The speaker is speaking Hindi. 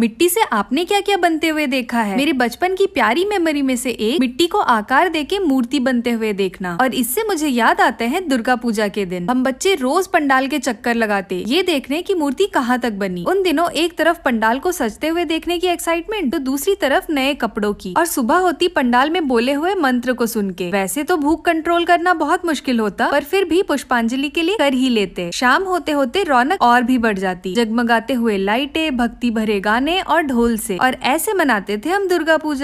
मिट्टी से आपने क्या क्या बनते हुए देखा है मेरे बचपन की प्यारी मेमोरी में से एक मिट्टी को आकार देके मूर्ति बनते हुए देखना और इससे मुझे याद आते हैं दुर्गा पूजा के दिन हम बच्चे रोज पंडाल के चक्कर लगाते ये देखने की मूर्ति कहाँ तक बनी उन दिनों एक तरफ पंडाल को सजते हुए देखने की एक्साइटमेंट तो दूसरी तरफ नए कपड़ों की और सुबह होती पंडाल में बोले हुए मंत्र को सुन के वैसे तो भूख कंट्रोल करना बहुत मुश्किल होता पर फिर भी पुष्पांजलि के लिए कर ही लेते शाम होते होते रौनक और भी बढ़ जाती जगमगाते हुए लाइटें भक्ति भरे गाने गाने और ढोल से और ऐसे मनाते थे हम दुर्गा पूजा